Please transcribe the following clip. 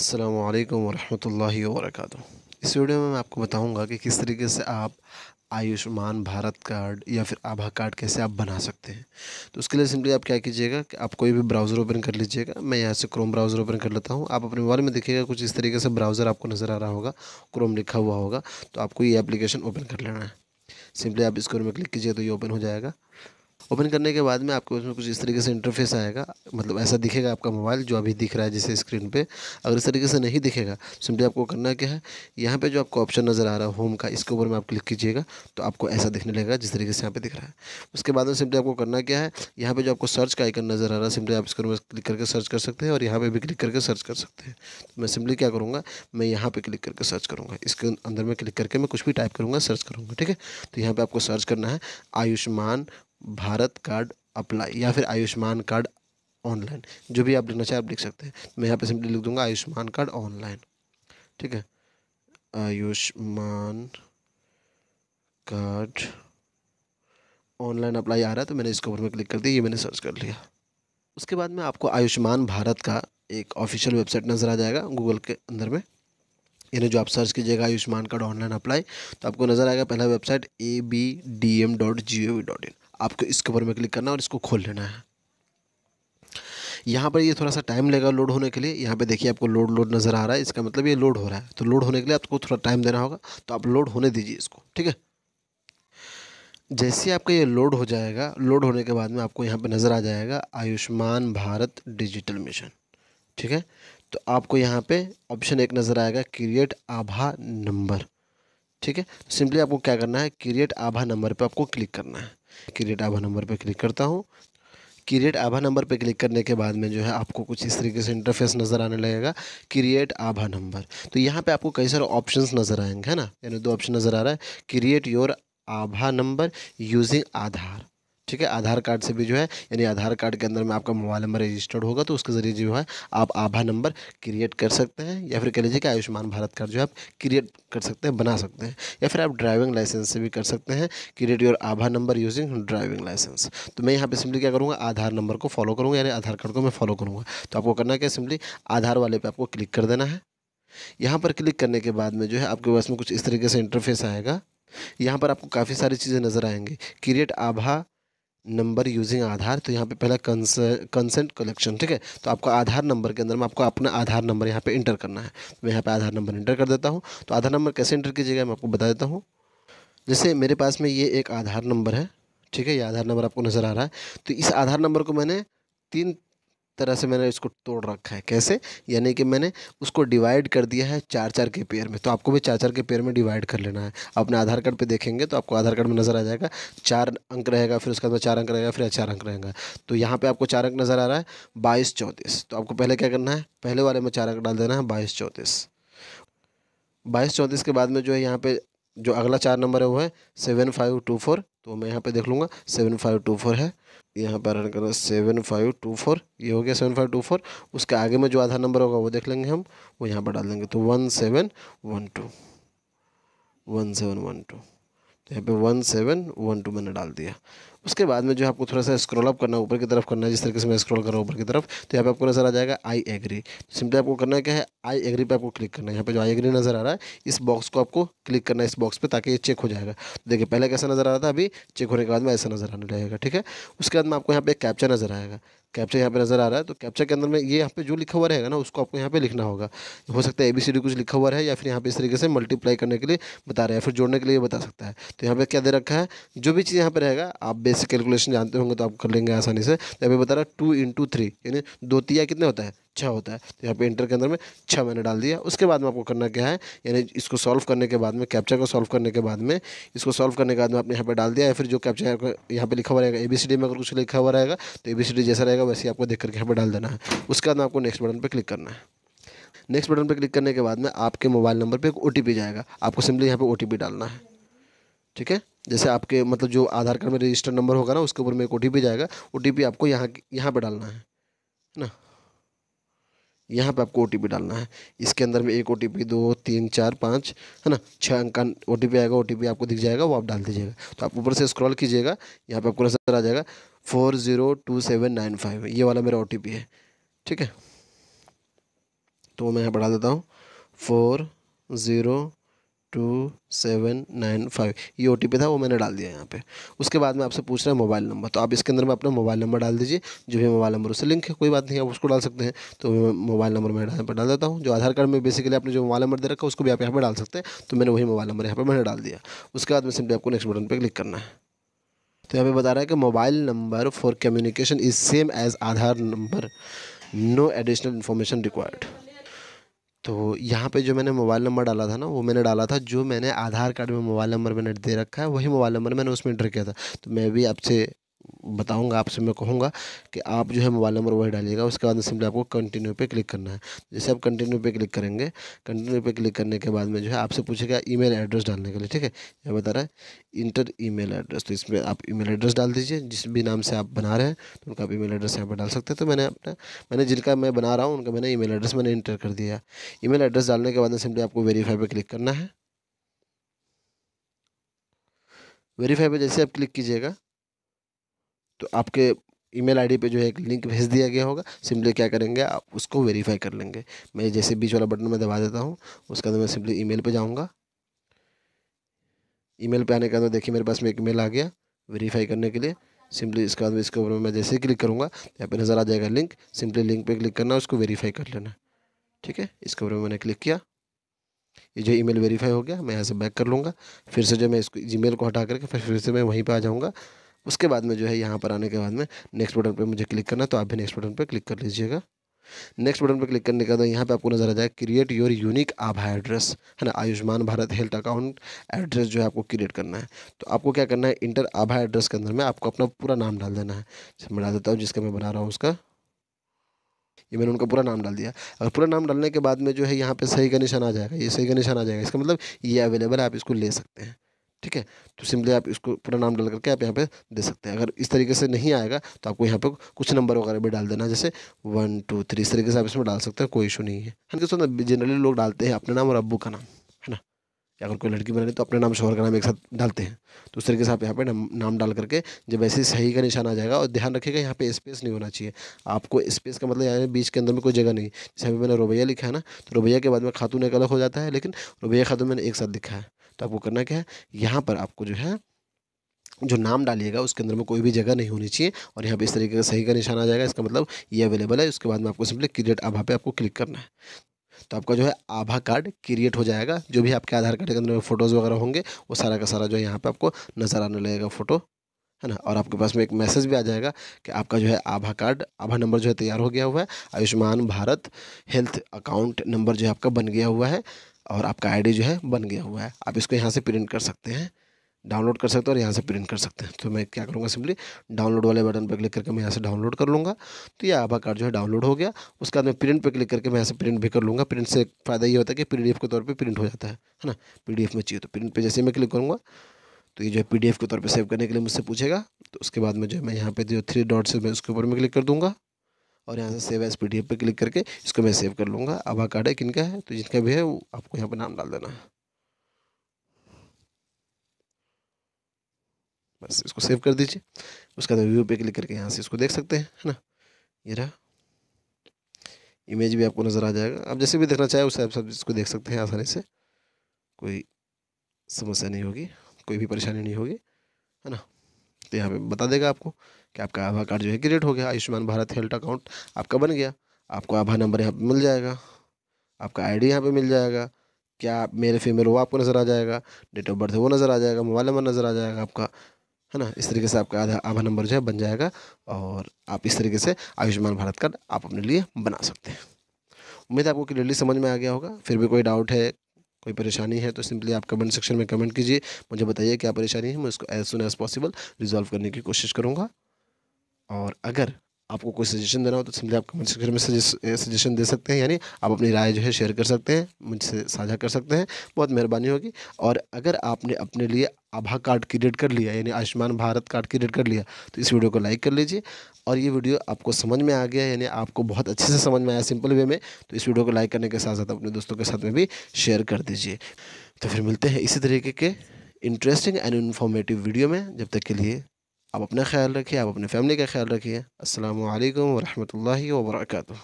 अस्सलाम वालेकुम वरहमतुल्लाहि वबरकاتہ इस वीडियो में मैं आपको बताऊंगा कि किस तरीके से आप आयुष्मान भारत कार्ड या फिर आभा कार्ड कैसे आप बना सकते हैं तो उसके लिए सिंपली आप क्या कीजिएगा कि आप कोई भी ब्राउज़र ओपन कर लीजिएगा मैं यहाँ से क्रोम ब्राउज़र ओपन कर लेता हूँ आप अपने मोबाइल में देखिएगा कुछ इस तरीके से ब्राउज़र आपको नज़र आ रहा होगा क्रोम लिखा हुआ होगा तो आपको ये एप्लीकेशन ओपन कर लेना है सिंपली आप इस क्रोम में क्लिक कीजिए तो ये ओपन हो जाएगा ओपन करने के बाद में आपको उसमें कुछ इस तरीके से इंटरफेस आएगा मतलब ऐसा दिखेगा आपका मोबाइल जो अभी दिख रहा है जैसे स्क्रीन पे अगर इस तरीके से नहीं दिखेगा सिंपली आपको करना क्या है यहाँ पे जो आपको ऑप्शन नज़र आ रहा है होम का इसके ऊपर में आप क्लिक कीजिएगा तो आपको ऐसा दिखने लगेगा जिस तरीके से यहाँ पे दिख रहा है उसके बाद में सिम्पली आपको करना क्या है यहाँ पर जो आपको सर्च का आइकन नज़र आ रहा है सिम्पली आप इसके क्लिक करके सर्च कर सकते हैं और यहाँ पर भी क्लिक करके सर्च कर सकते हैं तो मैं सिम्पली क्या करूँगा मैं यहाँ पर क्लिक करके सर्च करूँगा इसके अंदर में क्लिक करके मैं कुछ भी टाइप करूँगा सर्च करूँगा ठीक है तो यहाँ पर आपको सर्च करना है आयुष्मान भारत कार्ड अप्लाई या फिर आयुष्मान कार्ड ऑनलाइन जो भी आप लिखना चाहें आप लिख सकते हैं मैं यहाँ पे सिंपली लिख दूंगा आयुष्मान कार्ड ऑनलाइन ठीक है आयुष्मान कार्ड ऑनलाइन अप्लाई आ रहा है तो मैंने इसके ऊपर में क्लिक कर दिया ये मैंने सर्च कर लिया उसके बाद में आपको आयुष्मान भारत का एक ऑफिशियल वेबसाइट नज़र आ जाएगा गूगल के अंदर में यानी जो आप सर्च कीजिएगा आयुष्मान कार्ड ऑनलाइन अप्लाई तो आपको नज़र आएगा पहला website A B D M dot G O V dot in आपको इसके ऊपर में क्लिक करना है और इसको खोल लेना है यहाँ पर ये थोड़ा सा टाइम लेगा लोड होने के लिए यहाँ पे देखिए आपको लोड लोड नज़र आ रहा है इसका मतलब ये लोड हो रहा है तो लोड होने के लिए आपको थोड़ा टाइम देना होगा तो आप लोड होने दीजिए इसको ठीक है जैसे आपका ये लोड हो जाएगा लोड होने के बाद में आपको यहाँ पर नज़र आ जाएगा आयुष्मान भारत डिजिटल मिशन ठीक है तो आपको यहाँ पर ऑप्शन एक नज़र आएगा क्रिएट आभा नंबर ठीक है तो सिंपली आपको क्या करना है क्रिएट आभा नंबर पर आपको क्लिक करना है क्रिएट आभा नंबर पर क्लिक करता हूँ क्रिएट आभा नंबर पर क्लिक करने के बाद में जो है आपको कुछ इस तरीके से इंटरफेस नज़र आने लगेगा क्रिएट आभा नंबर तो यहाँ पे आपको कई सारे ऑप्शंस नज़र आएंगे है ना यानी दो ऑप्शन नज़र आ रहा है क्रिएट योर आभा नंबर यूजिंग आधार ठीक है आधार कार्ड से भी जो है यानी आधार कार्ड के अंदर में आपका मोबाइल नंबर रजिस्टर्ड होगा तो उसके ज़रिए जो है आप आभा नंबर क्रिएट कर सकते हैं या फिर कह लीजिए कि आयुष्मान भारत कार्ड जो है आप क्रिएट कर सकते हैं बना सकते हैं या फिर आप ड्राइविंग लाइसेंस से भी कर सकते हैं क्रिएट योर आभा नंबर यूजिंग ड्राइविंग लाइसेंस तो मैं यहाँ पर सिम्पली क्या करूँगा आधार नंबर को फॉलो करूँगा यानी आधार कार्ड को मैं फॉलो करूँगा तो आपको करना क्या सिम्पली आधार वाले पर आपको क्लिक कर देना है यहाँ पर क्लिक करने के बाद में जो है आपके पास में कुछ इस तरीके से इंटरफेस आएगा यहाँ पर आपको काफ़ी सारी चीज़ें नज़र आएंगी क्रिएट आभा नंबर यूजिंग आधार तो यहाँ पे पहला कंसेंट कलेक्शन ठीक है तो आपको आधार नंबर के अंदर में आपको अपना आधार नंबर यहाँ पे इंटर करना है तो मैं यहाँ पे आधार नंबर इंटर कर देता हूँ तो आधार नंबर कैसे इंटर कीजिएगा मैं आपको बता देता हूँ जैसे मेरे पास में ये एक आधार नंबर है ठीक है ये आधार नंबर आपको नज़र आ रहा है तो इस आधार नंबर को मैंने तीन तरह से मैंने इसको तोड़ रखा है कैसे यानी कि मैंने उसको डिवाइड कर दिया है चार चार के पेयर में तो आपको भी चार चार के पेयर में डिवाइड कर लेना है अपने आधार कार्ड पे देखेंगे तो आपको आधार कार्ड में नज़र आ जाएगा चार अंक रहेगा फिर उसके बाद चार अंक रहेगा फिर चार अंक रहेगा तो यहाँ पर आपको चार अंक नज़र आ रहा है बाईस चौंतीस तो आपको पहले क्या करना है पहले वाले में चार अंक डाल देना है बाईस चौंतीस बाईस चौंतीस के बाद में जो है यहाँ पर जो अगला चार नंबर है वो है सेवन फाइव टू फोर तो मैं यहाँ पर देख लूँगा सेवन फाइव टू फोर है यहाँ पर रन करना सेवन फाइव टू फोर ये हो गया सेवन फाइव टू फोर उसके आगे में जो आधार नंबर होगा वो देख लेंगे हम वो यहाँ पर डाल देंगे तो one seven one two one seven one two तो यहाँ पे वन सेवन वन टू मैंने डाल दिया उसके बाद में जो आपको थोड़ा सा स्क्रॉल अप करना ऊपर की तरफ करना है जिस तरीके से मैं स्क्रॉल कर रहा हूँ ऊपर की तरफ तो यहाँ पे आपको नजर आ जाएगा आई एग्री सिंपली आपको करना क्या है आई एग्री पे आपको क्लिक करना है यहाँ पे जो आई एग्री नजर आ रहा है इस बॉक्स को आपको क्लिक करना है इस बॉक्स पर ताकि ये चेक हो जाएगा तो देखिए पहले कैसा नजर आ रहा था अभी चेक होने के बाद में ऐसा नजर आने लगेगा ठीक है उसके बाद में आपको यहाँ पे कैप्चर नजर आएगा कैप्चा यहाँ पे नज़र आ रहा है तो कैप्चा के अंदर में ये यहाँ पे जो लिखा हुआ रहेगा ना उसको आपको यहाँ पे लिखना होगा हो सकता है ए बी सी डी कुछ लिखा हुआ है या फिर यहाँ पे इस तरीके से मल्टीप्लाई करने के लिए बता रहा है फिर जोड़ने के लिए बता सकता है तो यहाँ पे क्या दे रखा है जो भी चीज़ यहाँ पे रहेगा आप बेसिक कैलकुलेशन जानते होंगे तो आप कर लेंगे आसानी से तो यहाँ बता रहा है टू इंटू थ्री यानी दो तिया कितने होता है छः अच्छा होता है तो यहाँ पे इंटर के अंदर में छः मैंने डाल दिया उसके बाद में आपको करना क्या है यानी इसको सॉल्व करने के बाद में कैप्चर को सॉल्व करने के बाद में इसको सॉल्व करने के बाद में आपने यहाँ पर डाल दिया या फिर जो कैप्चर यहाँ पर लिखा हुआ रहेगा ए बी सी डी में अगर कुछ लिखा हुआ रहेगा तो ए बी सी डी जैसा रहेगा वैसे आपको देख करके यहाँ पर डाल देना है उसके बाद में आपको नेक्स्ट बटन पर क्लिक करना है नेक्स्ट बटन पर क्लिक करने के बाद में आपके मोबाइल नंबर पर एक ओ जाएगा आपको सिंपली यहाँ पर ओ डालना है ठीक है जैसे आपके मतलब जो आधार कार्ड में रजिस्टर नंबर होगा ना उसके ऊपर में एक ओ जाएगा ओ आपको यहाँ यहाँ पर डालना है ना यहाँ पे आपको ओ डालना है इसके अंदर में एक ओ टी दो तीन चार पाँच है ना छः अंक का ओ आएगा ओ आपको दिख जाएगा वो आप डाल दीजिएगा तो आप ऊपर से स्क्रॉल कीजिएगा यहाँ पे आपको नजर आ जाएगा four zero two seven nine five ये वाला मेरा ओ है ठीक है तो मैं यहाँ पर देता हूँ four zero two seven nine five ये ओ था वो मैंने डाल दिया यहाँ पे उसके बाद में आपसे पूछ रहा है मोबाइल नंबर तो आप इसके अंदर में अपना मोबाइल नंबर डाल दीजिए जो भी मोबाइल नंबर उससे लिंक है कोई बात नहीं आप उसको डाल सकते हैं तो मोबाइल नंबर मैं यहाँ पर डाल देता हूँ जो आधार कार्ड में बेसिकली आपने जो मोबाइल नंबर दे रखा उसको भी आप यहाँ पर डाल सकते हैं तो मैंने वही मोबाइल नंबर यहाँ पर मैंने डाल दिया उसके बाद में सिंपली आपको नेक्स्ट बटन पर क्लिक करना है तो यहाँ पर बता रहा है कि mobile number for communication is same as Aadhaar number no additional information required तो यहाँ पे जो मैंने मोबाइल नंबर डाला था ना वो मैंने डाला था जो मैंने आधार कार्ड में मोबाइल नंबर मैंने दे रखा है वही मोबाइल नंबर मैंने उसमें एंटर किया था तो मैं भी आपसे बताऊंगा आपसे मैं कहूँगा कि आप जो है मोबाइल नंबर वही डालिएगा उसके बाद सिंपली आपको कंटिन्यू पे क्लिक करना है जैसे आप कंटिन्यू पे क्लिक करेंगे कंटिन्यू पे क्लिक करने के बाद में जो है आपसे पूछेगा ईमेल एड्रेस डालने के लिए ठीक है यह बता रहा है इंटर ईमेल एड्रेस तो इसमें आप ईमेल एड्रेस डाल दीजिए जिस भी नाम से आप बना रहे हैं तो उनका आप ईमेल एड्रेस यहाँ पर डाल सकते हैं तो मैंने अपना मैंने जिनका मैं बना रहा हूँ उनका मैंने ईमेल एड्रेस मैंने इंटर कर दिया मेल एड्रेस डालने के बाद सिंपली आपको वेरीफाई पर क्लिक करना है वेरीफाई पर जैसे आप क्लिक कीजिएगा तो आपके ईमेल आईडी पे जो है एक लिंक भेज दिया गया होगा सिंपली क्या करेंगे आप उसको वेरीफाई कर लेंगे मैं जैसे बीच वाला बटन में दबा देता हूँ उसके बाद मैं सिंपली ईमेल पे जाऊँगा ईमेल पे आने के बाद देखिए मेरे पास में एक मेल आ गया वेरीफाई करने के लिए सिंपली इसके बाद इसके ऊपर मैं जैसे ही क्लिक करूँगा यहाँ पर नज़र आ जाएगा लिंक सिंपली लिंक पर क्लिक करना उसको वेरीफाई कर लेना ठीक है इसके ऊपर मैंने क्लिक किया ये जो ईमेल वेरीफाई हो गया मैं यहाँ से बैक कर लूँगा फिर से जो मैं इसको जी को हटा करके फिर फिर से मैं वहीं पर आ जाऊँगा उसके बाद में जो है यहाँ पर आने के बाद में नेक्स्ट बटन पर मुझे क्लिक करना तो आप भी नेक्स्ट बटन पर क्लिक कर लीजिएगा नेक्स्ट बटन पर क्लिक करने के बाद यहाँ पे आपको नजर आ जाएगा क्रिएट योर यूनिक आभा एड्रेस है ना Ayushman Bharat health account address जो है आपको क्रिएट करना है तो आपको क्या करना है इंटर आभा एड्रेस के अंदर में आपको अपना पूरा नाम डाल देना है मैं डाल देता हूँ जिसका मैं बना रहा हूँ उसका ये मैंने उनका पूरा नाम डाल दिया अगर पूरा नाम डालने के बाद में जो है यहाँ पर सही का निशान आ जाएगा ये सही का निशान आ जाएगा इसका मतलब ये अवेलेबल है आप इसको ले सकते हैं ठीक है तो सिंपली आप इसको पूरा नाम डाल करके आप यहाँ पे दे सकते हैं अगर इस तरीके से नहीं आएगा तो आपको यहाँ पे कुछ नंबर वगैरह भी डाल देना जैसे वन टू थ्री इस तरीके से आप इसमें डाल सकते हैं कोई इशू नहीं है है ना जनरली लोग डालते हैं अपने नाम और अबू का नाम है ना या अगर कोई लड़की बना रही तो अपने नाम शोहर का नाम एक साथ डालते हैं तो उस तरीके से आप यहाँ पे नाम डाल करके जब ऐसे सही का निशान आ जाएगा और ध्यान रखिएगा यहाँ पर स्पेस नहीं होना चाहिए आपको स्पेस का मतलब यहाँ बीच के अंदर में कोई जगह नहीं जैसे अभी मैंने रोबैया लिखा है ना तो रोबैया के बाद में खातून एक अलग हो जाता है लेकिन रोबैया खातून मैंने एक साथ लिखा है तो आपको करना क्या है यहाँ पर आपको जो है जो नाम डालिएगा उसके अंदर में कोई भी जगह नहीं होनी चाहिए और यहाँ पे इस तरीके का सही का निशान आ जाएगा इसका मतलब ये अवेलेबल है उसके बाद में आपको सिंपली क्रिएट आभा पे आपको क्लिक करना है तो आपका जो है आभा कार्ड क्रिएट हो जाएगा जो भी आपके आधार कार्ड के अंदर में फ़ोटोज़ वगैरह होंगे वो सारा का सारा जो है यहाँ पर आपको नज़र आने लगेगा फ़ोटो है ना और आपके पास में एक मैसेज भी आ जाएगा कि आपका जो है आभा कार्ड आभा नंबर जो है तैयार हो गया हुआ है Ayushman Bharat health account number जो है आपका बन गया हुआ है और आपका आईडी जो है बन गया हुआ है आप इसको यहाँ से प्रिंट कर सकते हैं डाउनलोड कर सकते हो और यहाँ से प्रिंट कर सकते हैं तो मैं क्या करूँगा सिंपली डाउनलोड वाले बटन पर क्लिक करके मैं यहाँ से डाउनलोड कर लूँगा तो ये आभा कार्ड जो है डाउनलोड हो गया उसके बाद मैं प्रिंट पर क्लिक करके मैं यहाँ से प्रिंट भी कर लूँगा प्रिंट से फ़ायदा ये होता है कि पी के तौर पर प्रिंट हो जाता है है ना पी में चाहिए तो प्रिंट पर जैसे मैं क्लिक करूँगा तो ये जो है पी के तौर पर सेव करने के लिए मुझसे पूछेगा तो उसके बाद में जो है मैं यहाँ पर जो थ्री डॉट्स है मैं उसके ऊपर में क्लिक कर दूँगा और यहाँ से सेव एस पी पे क्लिक करके इसको मैं सेव कर लूँगा आवा कार्ड है किनका है तो जिनका भी है वो आपको यहाँ पर नाम डाल देना है बस इसको सेव कर दीजिए उसके बाद व्यू पे क्लिक करके यहाँ से इसको देख सकते हैं है ना ये रहा इमेज भी आपको नज़र आ जाएगा आप जैसे भी देखना चाहें उस हिसाब से इसको देख सकते हैं आसानी से कोई समस्या नहीं होगी कोई भी परेशानी नहीं होगी है ना तो यहाँ पे बता देगा आपको कि आपका आभा कार्ड जो है क्रिएट हो गया आयुष्मान भारत हेल्थ अकाउंट आपका बन गया आपको आभा नंबर यहाँ पर मिल जाएगा आपका आईडी यहाँ पर मिल जाएगा क्या मेरे फीमेल वो आपको नज़र आ जाएगा डेट ऑफ बर्थ वो नज़र आ जाएगा मोबाइल नंबर नज़र आ जाएगा आपका है ना इस तरीके से आपका आधा आभा नंबर जो है बन जाएगा और आप इस तरीके से आयुष्मान भारत कार्ड आप अपने लिए बना सकते हैं उम्मीद है आपको क्लियरली समझ में आ गया होगा फिर भी कोई डाउट है कोई परेशानी है तो सिंपली आप कमेंट सेक्शन में कमेंट कीजिए मुझे बताइए क्या परेशानी है मैं उसको as soon as possible resolve करने की कोशिश करूँगा और अगर आपको कोई सजेशन देना हो तो सिंपली आप कमेंट सेक्शन में सजेशन eh, दे सकते हैं यानी आप अपनी राय जो है शेयर कर सकते हैं मुझसे साझा कर सकते हैं बहुत मेहरबानी होगी और अगर आपने अपने लिए आभा कार्ड क्रिएट कर लिया यानी आयुष्मान भारत कार्ड क्रिएट कर लिया तो इस वीडियो को लाइक कर लीजिए और ये वीडियो आपको समझ में आ गया यानी आपको बहुत अच्छे से समझ में आया सिंपल वे में तो इस वीडियो को लाइक करने के साथ साथ अपने दोस्तों के साथ में भी शेयर कर दीजिए तो फिर मिलते हैं इसी तरीके के इंटरेस्टिंग एंड इन्फॉर्मेटिव वीडियो में जब तक के लिए आप अपना ख्याल रखिए आप अपने फैमिली का ख्याल रखिए असल वरहमल वर्का